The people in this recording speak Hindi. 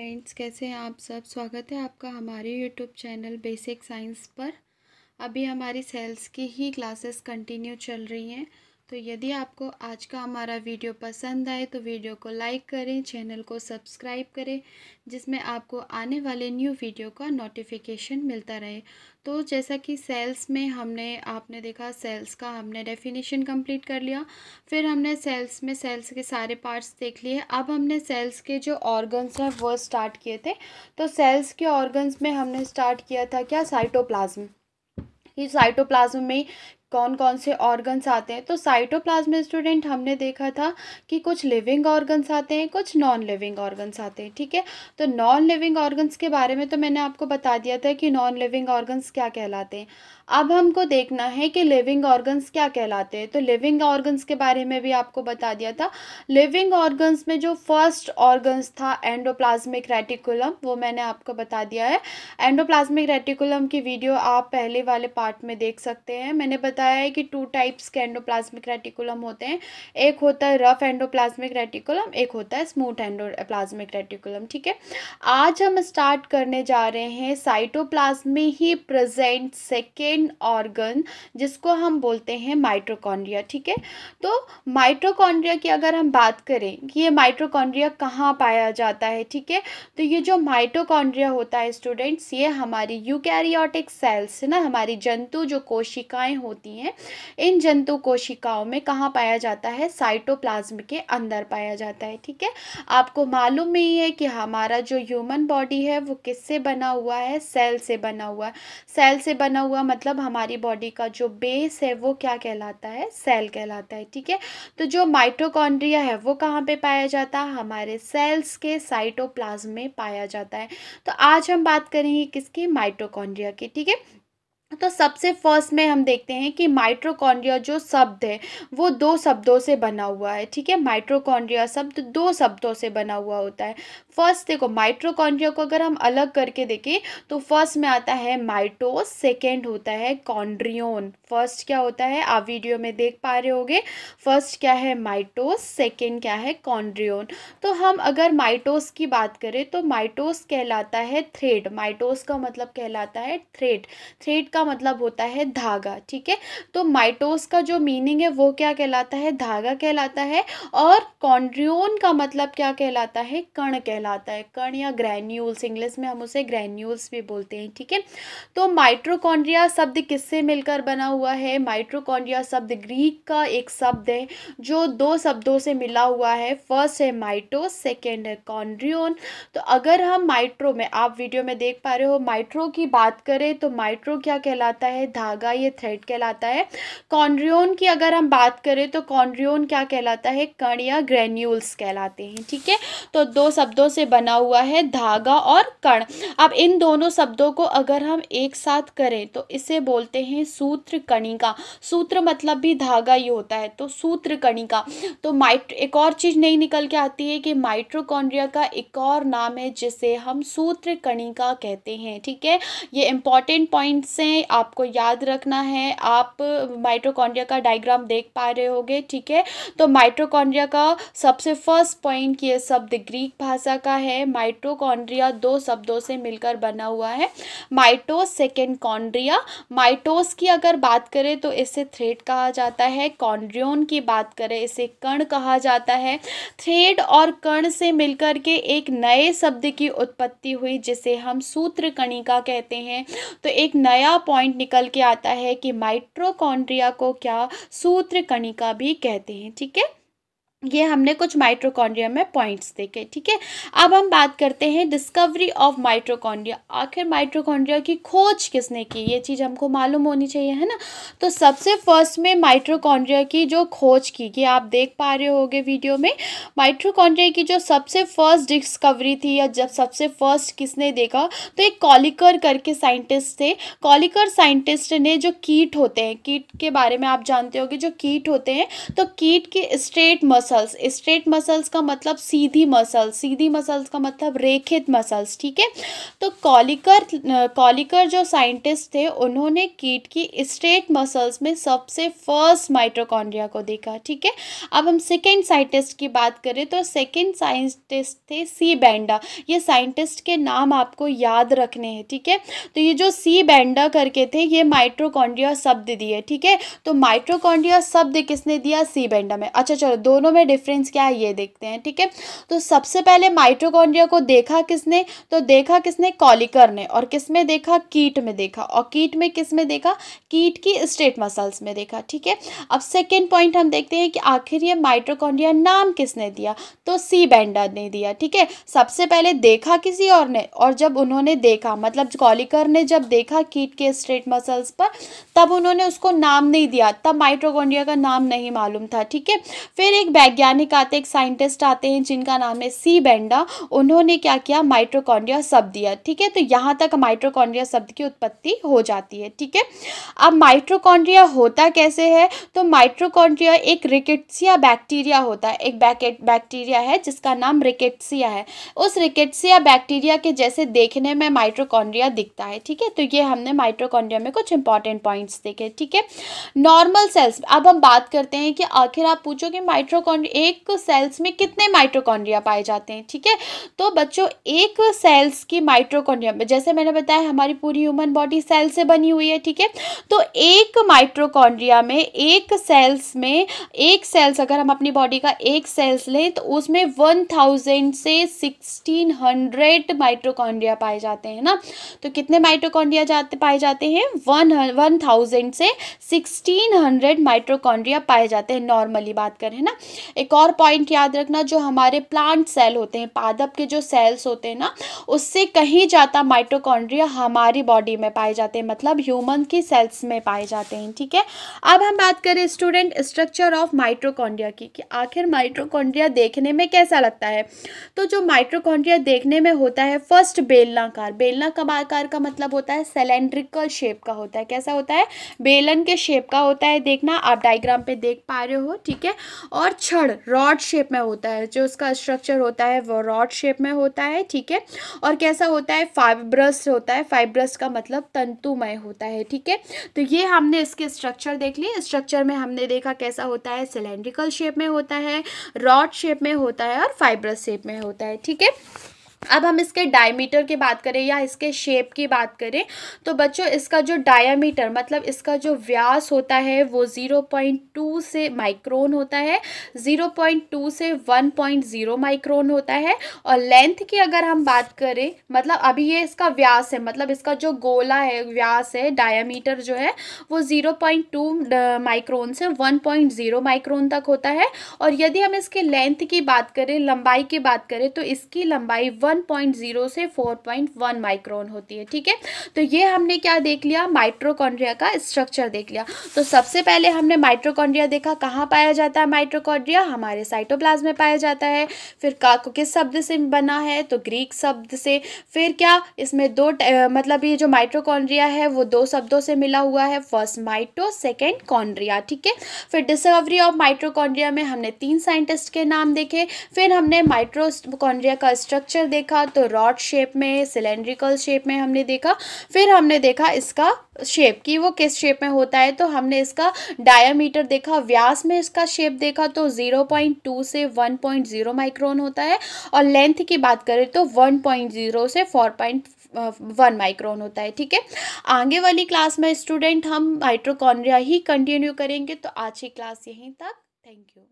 फ्रेंड्स कैसे हैं आप सब स्वागत है आपका हमारे यूट्यूब चैनल बेसिक साइंस पर अभी हमारी सेल्स की ही क्लासेस कंटिन्यू चल रही हैं तो यदि आपको आज का हमारा वीडियो पसंद आए तो वीडियो को लाइक करें चैनल को सब्सक्राइब करें जिसमें आपको आने वाले न्यू वीडियो का नोटिफिकेशन मिलता रहे तो जैसा कि सेल्स में हमने आपने देखा सेल्स का हमने डेफिनेशन कंप्लीट कर लिया फिर हमने सेल्स में सेल्स के सारे पार्ट्स देख लिए अब हमने सेल्स के जो ऑर्गन्स हैं वो स्टार्ट किए थे तो सेल्स के ऑर्गन्स में हमने स्टार्ट किया था क्या साइटोप्लाज्म ये साइटोप्लाज्म में कौन कौन से ऑर्गन्स आते हैं तो साइटोप्लाज्म में स्टूडेंट हमने देखा था कि कुछ लिविंग ऑर्गन्स आते हैं कुछ नॉन लिविंग ऑर्गन्स आते हैं ठीक है तो नॉन लिविंग ऑर्गन्स के बारे में तो मैंने आपको बता दिया था कि नॉन लिविंग ऑर्गन्स क्या कहलाते हैं अब हमको देखना है कि लिविंग ऑर्गन्स क्या कहलाते हैं तो लिविंग ऑर्गन्स के बारे में भी आपको बता दिया था लिविंग ऑर्गन्स में जो फर्स्ट ऑर्गन्स था एंडोप्लाज्मिक रेटिकुलम वो मैंने आपको बता दिया है एंडोप्लाज्मिक रेटिकुलम की वीडियो आप पहले वाले पार्ट में देख सकते हैं मैंने बताया है कि टू टाइप्स के एंडोप्लाज्मिक रेटिकुलम होते हैं एक होता है रफ एंडोप्लाज्मिक रेटिकुलम एक होता है स्मूथ एंडोप्लाज्मिक रेटिकुलम ठीक है आज हम स्टार्ट करने जा रहे हैं साइटोप्लाज्मी ही प्रेजेंट सेकेंड मेन ऑर्गन जिसको हम बोलते हैं माइट्रोकॉन्ड्रिया ठीक है तो माइट्रोकॉन्ड्रिया की अगर हम बात करें कि ये माइट्रोकॉन्ड्रिया कहाँ पाया जाता है ठीक है तो ये जो माइट्रोकॉन्ड्रिया होता है स्टूडेंट्स ये हमारी यूकैरियोटिक सेल्स ना हमारी जंतु जो कोशिकाएं होती हैं इन जंतु कोशिकाओं में कहाँ पाया जाता है साइटोप्लाज्म के अंदर पाया जाता है ठीक है आपको मालूम ही है कि हमारा जो ह्यूमन बॉडी है वो किससे बना हुआ है सेल से बना हुआ है सेल से बना हुआ मतलब मतलब हमारी बॉडी का जो बेस है वो क्या कहलाता है सेल कहलाता है ठीक है तो जो माइटोकॉन्ड्रिया है वो कहाँ पे पाया जाता है हमारे सेल्स के साइटोप्लाज्म में पाया जाता है तो आज हम बात करेंगे किसकी माइटोकॉन्ड्रिया की ठीक है तो सबसे फर्स्ट में हम देखते हैं कि माइट्रोकॉन्ड्रिया जो शब्द है वो दो शब्दों से बना हुआ है ठीक है माइट्रोकॉन्ड्रिया शब्द दो शब्दों से बना हुआ होता है फर्स्ट देखो माइट्रोकॉन्ड्रिया को अगर हम अलग करके देखें तो फर्स्ट में आता है माइटोस सेकेंड होता है कॉन्ड्रियोन फर्स्ट क्या होता है आप वीडियो में देख पा रहे होगे फर्स्ट क्या है माइटोस सेकेंड क्या है कॉन्ड्रियोन तो हम अगर माइटोस की बात करें तो माइटोस कहलाता है थ्रेड माइटोस का मतलब कहलाता है थ्रेड थ्रेड का का मतलब होता है धागा ठीक है तो माइटोस का जो मीनिंग है वो क्या कहलाता है धागा कहलाता है और कॉन्ड्रियोन का मतलब क्या कहलाता है कण कहलाता है कण या ग्रैन्यूल्स इंग्लिश में हम उसे ग्रैन्यूल्स भी बोलते हैं ठीक है तो माइट्रोकॉन्ड्रिया शब्द किससे मिलकर बना हुआ है माइट्रोकॉन्ड्रिया शब्द ग्रीक का एक शब्द है जो दो शब्दों से मिला हुआ है फर्स्ट है माइटोस सेकेंड है कॉन्ड्रियोन तो अगर हम माइट्रो में आप वीडियो में देख पा रहे हो माइट्रो की बात करें तो माइट्रो क्या कहलाता है धागा ये थ्रेड कहलाता है कॉन्ड्रियोन की अगर हम बात करें तो कॉन्ड्रियोन क्या कहलाता है कण या ग्रेन्यूल्स कहलाते हैं ठीक है तो दो शब्दों से बना हुआ है धागा और कण अब इन दोनों शब्दों को अगर हम एक साथ करें तो इसे बोलते हैं सूत्र कणिका सूत्र मतलब भी धागा ही होता है तो सूत्र कणिका तो माइट एक और चीज़ नहीं निकल के आती है कि माइट्रोकॉन्ड्रिया का एक और नाम है जिसे हम सूत्र कणिका कहते हैं ठीक है ये इंपॉर्टेंट पॉइंट्स हैं आपको याद रखना है आप माइट्रोकॉन्ड्रिया का डायग्राम देख पा रहे होगे ठीक है तो माइट्रोकॉन्ड्रिया का सबसे फर्स्ट पॉइंट ये शब्द ग्रीक भाषा का है माइट्रोकॉन्ड्रिया दो शब्दों से मिलकर बना हुआ है माइटोस सेकेंड कॉन्ड्रिया माइटोस की अगर बात करें तो इसे थ्रेड कहा जाता है कॉन्ड्रियोन की बात करें इसे कण कहा जाता है थ्रेड और कण से मिलकर के एक नए शब्द की उत्पत्ति हुई जिसे हम सूत्र कणिका कहते हैं तो एक नया पॉइंट निकल के आता है कि माइट्रोकॉन्ड्रिया को क्या सूत्र कणिका भी कहते हैं ठीक है ये हमने कुछ माइट्रोकॉन्ड्रिया में पॉइंट्स देखे ठीक है अब हम बात करते हैं डिस्कवरी ऑफ माइट्रोकॉन्ड्रिया आखिर माइट्रोकॉन्ड्रिया की खोज किसने की ये चीज़ हमको मालूम होनी चाहिए है ना तो सबसे फर्स्ट में माइट्रोकॉन्ड्रिया की जो खोज की कि आप देख पा रहे होगे वीडियो में माइट्रोकॉन्ड्रिया की जो सबसे फर्स्ट डिस्कवरी थी या जब सबसे फर्स्ट किसने देखा तो एक कॉलिकर करके साइंटिस्ट थे कॉलिकर साइंटिस्ट ने जो कीट होते हैं कीट के बारे में आप जानते हो जो कीट होते हैं तो कीट के स्ट्रेट मस मसल्स स्ट्रेट मसल्स का मतलब सीधी मसल्स सीधी मसल्स का मतलब रेखित मसल्स ठीक है तो कॉलिकर कॉलिकर जो साइंटिस्ट थे उन्होंने कीट की स्ट्रेट मसल्स में सबसे फर्स्ट माइट्रोकॉन्ड्रिया को देखा ठीक है अब हम सेकेंड साइंटिस्ट की बात करें तो सेकेंड साइंटिस्ट थे सी बैंडा ये साइंटिस्ट के नाम आपको याद रखने हैं ठीक है तो ये जो सी बैंडा करके थे ये माइट्रोकॉन्ड्रिया शब्द दिए ठीक है तो माइट्रोकॉन्ड्रिया शब्द किसने दिया सी बैंडा में अच्छा चलो दोनों में में डिफरेंस क्या है ये देखते हैं ठीक है तो सबसे पहले माइट्रोकॉन्ड्रिया को देखा किसने तो देखा किसने कॉलिकर ने और किस में देखा कीट में देखा और कीट में किस में देखा कीट की स्टेट मसल्स में देखा ठीक है अब सेकेंड पॉइंट हम देखते हैं कि आखिर ये माइट्रोकॉन्ड्रिया नाम किसने दिया तो सी बैंडा ने दिया ठीक है सबसे पहले देखा किसी और ने और जब उन्होंने देखा मतलब कॉलिकर ने जब देखा कीट के स्ट्रेट मसल्स पर तब उन्होंने उसको नाम नहीं दिया तब माइट्रोकॉन्ड्रिया का नाम नहीं मालूम था ठीक है फिर एक वैज्ञानिक आते एक साइंटिस्ट आते हैं जिनका नाम है सी बेंडा उन्होंने क्या किया माइट्रोकॉन्ड्रिया शब्द दिया ठीक है तो यहाँ तक माइट्रोकॉन्ड्रिया शब्द की उत्पत्ति हो जाती है ठीक है अब माइट्रोकॉन्ड्रिया होता कैसे है तो माइट्रोकॉन्ड्रिया एक रिकेट्सिया बैक्टीरिया होता है एक बैक्टीरिया है जिसका नाम रिकेट्सिया है उस रिकेट्सिया बैक्टीरिया के जैसे देखने में माइट्रोकॉन्ड्रिया दिखता है ठीक है तो ये हमने माइट्रोकॉन्ड्रिया में कुछ इंपॉर्टेंट पॉइंट्स देखे ठीक है नॉर्मल सेल्स अब हम बात करते हैं कि आखिर आप पूछो कि माइट्रोकॉन्ड्रिया एक सेल्स में कितने माइट्रोकॉन्ड्रिया पाए जाते हैं ठीक है तो बच्चों एक सेल्स की माइट्रोकॉन्ड्रिया जैसे मैंने बताया हमारी पूरी ह्यूमन बॉडी सेल से बनी हुई है ठीक है तो एक माइट्रोकॉन्ड्रिया में एक सेल्स में एक सेल्स अगर हम अपनी बॉडी का एक सेल्स लें तो उसमें वन थाउजेंड से सिक्सटीन हंड्रेड माइट्रोकॉन्ड्रिया पाए जाते हैं ना तो कितने माइट्रोकॉन्ड्रिया जाते पाए जाते हैं वन वन थाउजेंड से सिक्सटीन हंड्रेड माइट्रोकॉन्ड्रिया पाए जाते हैं नॉर्मली बात करें ना एक और पॉइंट याद रखना जो हमारे प्लांट सेल होते हैं पादप के जो सेल्स होते हैं ना उससे कहीं जाता माइटोकॉन्ड्रिया हमारी बॉडी में पाए जाते हैं मतलब ह्यूमन की सेल्स में पाए जाते हैं ठीक है अब हम बात करें स्टूडेंट स्ट्रक्चर ऑफ माइट्रोकॉन्ड्रिया की कि आखिर माइट्रोकॉन्ड्रिया देखने में कैसा लगता है तो जो माइट्रोकॉन्ड्रिया देखने में होता है फर्स्ट बेलनाकार बेलना बेलनाकार का मतलब होता है सेलेंड्रिकल शेप का होता है कैसा होता है बेलन के शेप का होता है देखना आप डाइग्राम पे देख पा रहे हो ठीक है और छह छड़ रॉड शेप में होता है जो उसका स्ट्रक्चर होता है वो रॉड शेप में होता है ठीक है और कैसा होता है फाइब्रस होता है फाइब्रस का मतलब तंतुमय होता है ठीक है तो ये हमने इसके स्ट्रक्चर देख लिए स्ट्रक्चर में हमने देखा कैसा होता है सिलेंड्रिकल शेप में होता है रॉड शेप में होता है और फाइब्रस शेप में होता है ठीक है अब हम इसके डायमीटर की बात करें या इसके शेप की बात करें तो बच्चों इसका जो डायमीटर मतलब इसका जो व्यास होता है वो 0.2 से माइक्रोन होता है 0.2 से 1.0 माइक्रोन होता है और लेंथ की अगर हम बात करें मतलब अभी ये इसका व्यास है मतलब इसका जो गोला है व्यास है डायामीटर जो है वो 0.2 माइक्रोन से वन माइक्रोन तक होता है और यदि हम इसके लेंथ की बात करें लंबाई की बात करें तो इसकी लंबाई वन 1.0 से 4.1 माइक्रोन होती है ठीक है तो ये हमने क्या देख लिया माइट्रोकॉन्ड्रिया का स्ट्रक्चर देख लिया तो सबसे पहले हमने माइट्रोकॉन्ड्रिया देखा कहाँ पाया जाता है माइट्रोकॉन्ड्रिया हमारे साइटोप्लाज्म में पाया जाता है फिर का किस शब्द से बना है तो ग्रीक शब्द से फिर क्या इसमें दो मतलब ये जो माइट्रोकॉन्ड्रिया है वो दो शब्दों से मिला हुआ है फर्स्ट माइट्रो सेकेंड कॉन्ड्रिया ठीक है फिर डिस्कवरी ऑफ माइट्रोकॉन्ड्रिया में हमने तीन साइंटिस्ट के नाम देखे फिर हमने माइट्रोकॉन्ड्रिया का स्ट्रक्चर देखा देखा तो रॉड शेप में सिलेंड्रिकल शेप में हमने देखा फिर हमने देखा इसका शेप कि वो किस शेप में होता है तो हमने इसका डायामीटर देखा व्यास में इसका शेप देखा तो 0.2 से 1.0 माइक्रोन होता है और लेंथ की बात करें तो 1.0 से 4. वन माइक्रोन होता है ठीक है आगे वाली क्लास में स्टूडेंट हम माइट्रोकॉन्ड्रिया ही कंटिन्यू करेंगे तो आज की क्लास यहीं तक थैंक यू